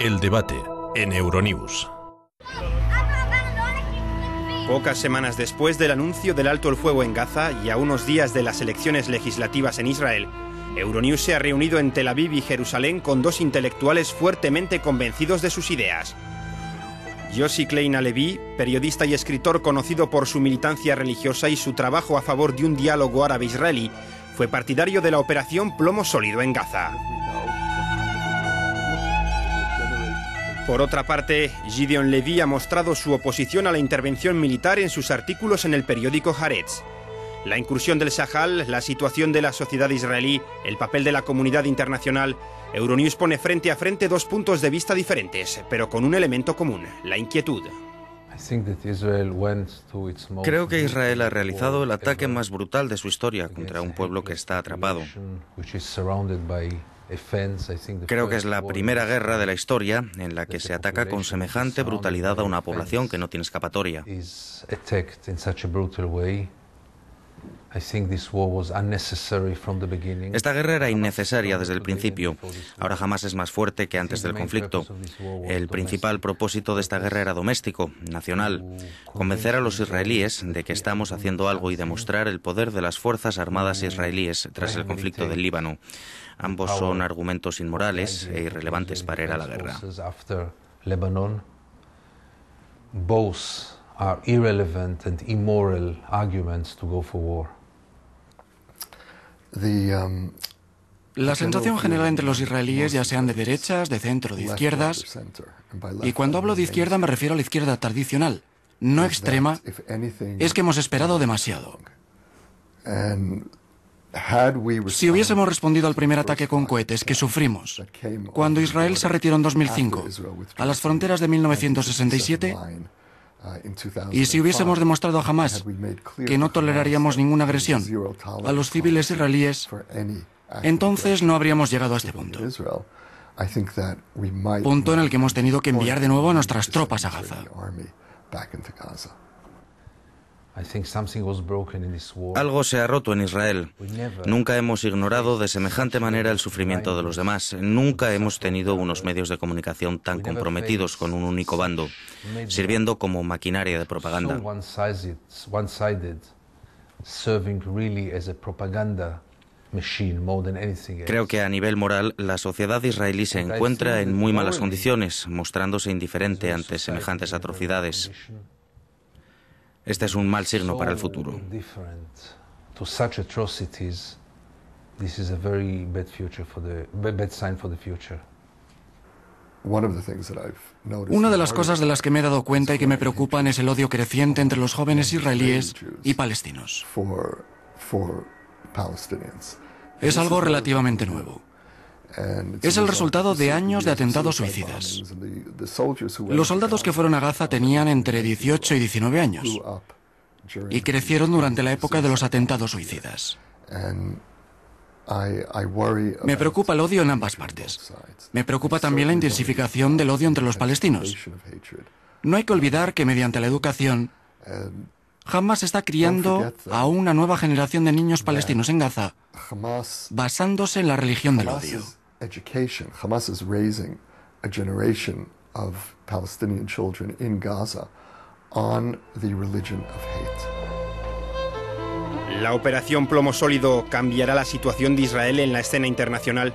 el debate en Euronews. Pocas semanas después del anuncio del alto el fuego en Gaza y a unos días de las elecciones legislativas en Israel, Euronews se ha reunido en Tel Aviv y Jerusalén con dos intelectuales fuertemente convencidos de sus ideas. Yossi Klein Alevi, periodista y escritor conocido por su militancia religiosa y su trabajo a favor de un diálogo árabe-israelí, fue partidario de la operación Plomo Sólido en Gaza. Por otra parte, Gideon Levy ha mostrado su oposición a la intervención militar en sus artículos en el periódico Haaretz. La incursión del Sahel, la situación de la sociedad israelí, el papel de la comunidad internacional, Euronews pone frente a frente dos puntos de vista diferentes, pero con un elemento común, la inquietud. Creo que Israel ha realizado el ataque más brutal de su historia contra un pueblo que está atrapado. Creo que es la primera guerra de la historia en la que se ataca con semejante brutalidad a una población que no tiene escapatoria. Esta guerra era innecesaria desde el principio. Ahora jamás es más fuerte que antes del conflicto. El principal propósito de esta guerra era doméstico, nacional. Convencer a los israelíes de que estamos haciendo algo y demostrar el poder de las Fuerzas Armadas israelíes tras el conflicto del Líbano. Ambos son argumentos inmorales e irrelevantes para ir a la guerra. Both are irrelevant and immoral arguments to go for war. Um, la sensación general entre los israelíes, ya sean de derechas, de centro, de izquierdas, y cuando hablo de izquierda me refiero a la izquierda tradicional, no extrema, es que hemos esperado demasiado. Si hubiésemos respondido al primer ataque con cohetes que sufrimos cuando Israel se retiró en 2005 a las fronteras de 1967, Uh, y si hubiésemos demostrado jamás que no toleraríamos ninguna agresión a los civiles israelíes, entonces no habríamos llegado a este punto. Punto en el que hemos tenido que enviar de nuevo a nuestras tropas a Gaza. Algo se ha roto en Israel. Nunca hemos ignorado de semejante manera el sufrimiento de los demás. Nunca hemos tenido unos medios de comunicación tan comprometidos con un único bando, sirviendo como maquinaria de propaganda. Creo que a nivel moral la sociedad israelí se encuentra en muy malas condiciones, mostrándose indiferente ante semejantes atrocidades. Este es un mal signo para el futuro. Una de las cosas de las que me he dado cuenta y que me preocupan es el odio creciente entre los jóvenes israelíes y palestinos. Es algo relativamente nuevo. Es el resultado de años de atentados suicidas. Los soldados que fueron a Gaza tenían entre 18 y 19 años y crecieron durante la época de los atentados suicidas. Me preocupa el odio en ambas partes. Me preocupa también la intensificación del odio entre los palestinos. No hay que olvidar que mediante la educación, Hamas está criando a una nueva generación de niños palestinos en Gaza basándose en la religión del odio. Hamas is raising a generation of Palestinian children in Gaza on the religion of hate. La operación Plomo Sólido cambiará la situación de Israel en la escena internacional.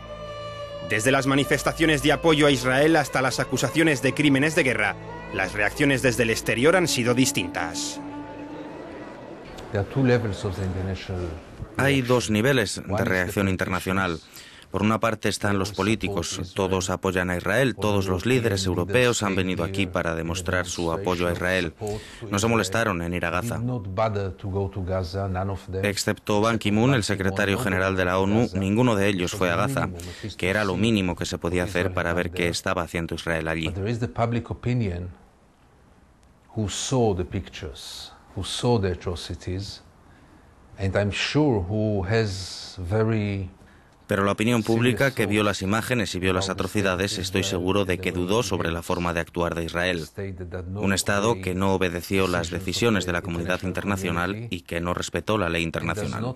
Desde las manifestaciones de apoyo a Israel hasta las acusaciones de crímenes de guerra, las reacciones desde el exterior han sido distintas. Hay dos niveles de reacción internacional. Por una parte están los políticos, todos apoyan a Israel, todos los líderes europeos han venido aquí para demostrar su apoyo a Israel. No se molestaron en ir a Gaza. Excepto Ban Ki-moon, el secretario general de la ONU, ninguno de ellos fue a Gaza, que era lo mínimo que se podía hacer para ver qué estaba haciendo Israel allí. Pero la opinión pública que vio las imágenes y vio las atrocidades estoy seguro de que dudó sobre la forma de actuar de Israel. Un Estado que no obedeció las decisiones de la comunidad internacional y que no respetó la ley internacional.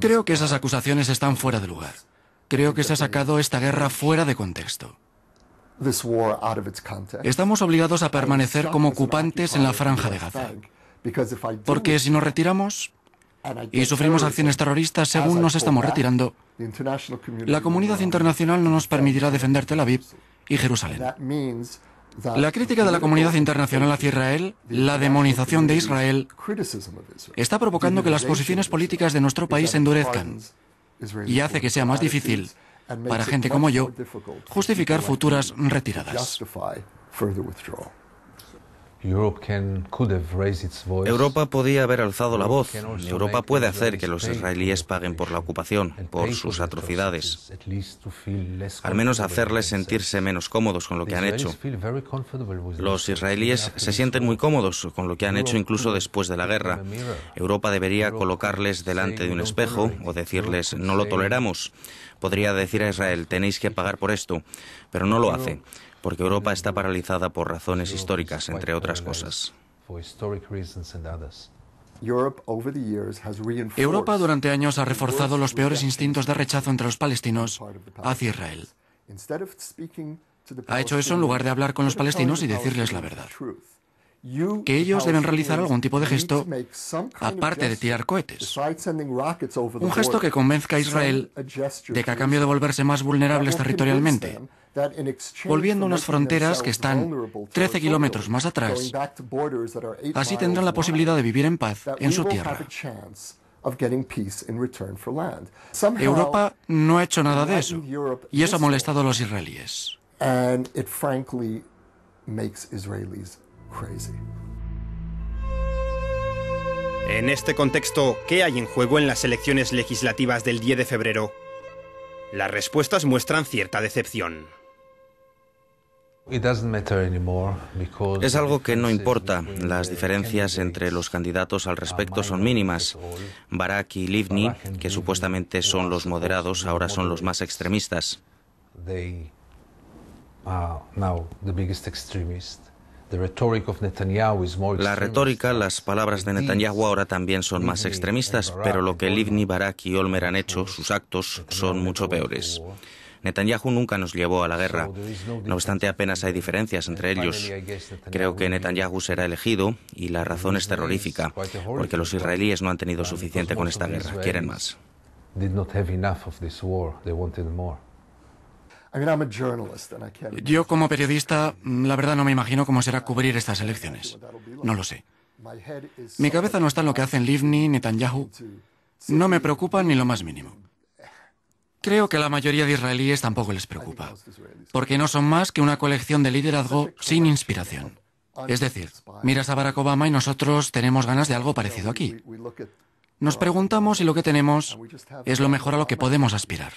Creo que esas acusaciones están fuera de lugar. Creo que se ha sacado esta guerra fuera de contexto. Estamos obligados a permanecer como ocupantes en la franja de Gaza. Porque si nos retiramos y sufrimos acciones terroristas según nos estamos retirando, la comunidad internacional no nos permitirá defender Tel Aviv y Jerusalén. La crítica de la comunidad internacional hacia Israel, la demonización de Israel, está provocando que las posiciones políticas de nuestro país endurezcan y hace que sea más difícil para gente como yo justificar futuras retiradas. Europa podía haber alzado la voz. Europa puede hacer que los israelíes paguen por la ocupación, por sus atrocidades. Al menos hacerles sentirse menos cómodos con lo que han hecho. Los israelíes se sienten muy cómodos con lo que han hecho incluso después de la guerra. Europa debería colocarles delante de un espejo o decirles no lo toleramos. Podría decir a Israel tenéis que pagar por esto, pero no lo hace porque Europa está paralizada por razones históricas, entre otras cosas. Europa durante años ha reforzado los peores instintos de rechazo entre los palestinos hacia Israel. Ha hecho eso en lugar de hablar con los palestinos y decirles la verdad. Que ellos deben realizar algún tipo de gesto aparte de tirar cohetes. Un gesto que convenzca a Israel de que a cambio de volverse más vulnerables territorialmente, volviendo a unas fronteras que están 13 kilómetros más atrás. Así tendrán la posibilidad de vivir en paz en su tierra. Europa no ha hecho nada de eso y eso ha molestado a los israelíes. En este contexto, ¿qué hay en juego en las elecciones legislativas del 10 de febrero? Las respuestas muestran cierta decepción. Es algo que no importa. Las diferencias entre los candidatos al respecto son mínimas. Barak y Livni, que supuestamente son los moderados, ahora son los más extremistas. La retórica, las palabras de Netanyahu ahora también son más extremistas, pero lo que Livni, Barak y Olmer han hecho, sus actos, son mucho peores. Netanyahu nunca nos llevó a la guerra. No obstante, apenas hay diferencias entre ellos. Creo que Netanyahu será elegido y la razón es terrorífica, porque los israelíes no han tenido suficiente con esta guerra, quieren más. Yo como periodista, la verdad no me imagino cómo será cubrir estas elecciones. No lo sé. Mi cabeza no está en lo que hacen Livni, Netanyahu. No me preocupa ni lo más mínimo. Creo que la mayoría de israelíes tampoco les preocupa, porque no son más que una colección de liderazgo sin inspiración. Es decir, miras a Barack Obama y nosotros tenemos ganas de algo parecido aquí. Nos preguntamos si lo que tenemos es lo mejor a lo que podemos aspirar.